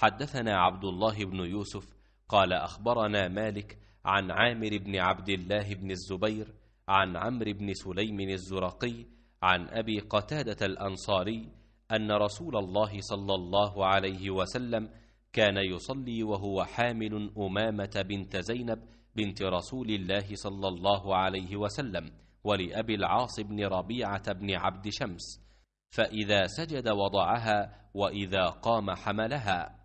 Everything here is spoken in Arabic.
حدثنا عبد الله بن يوسف قال أخبرنا مالك عن عامر بن عبد الله بن الزبير عن عمرو بن سليم الزرقي عن أبي قتادة الأنصاري أن رسول الله صلى الله عليه وسلم كان يصلي وهو حامل أمامة بنت زينب بنت رسول الله صلى الله عليه وسلم ولأبي العاص بن ربيعة بن عبد شمس فإذا سجد وضعها وإذا قام حملها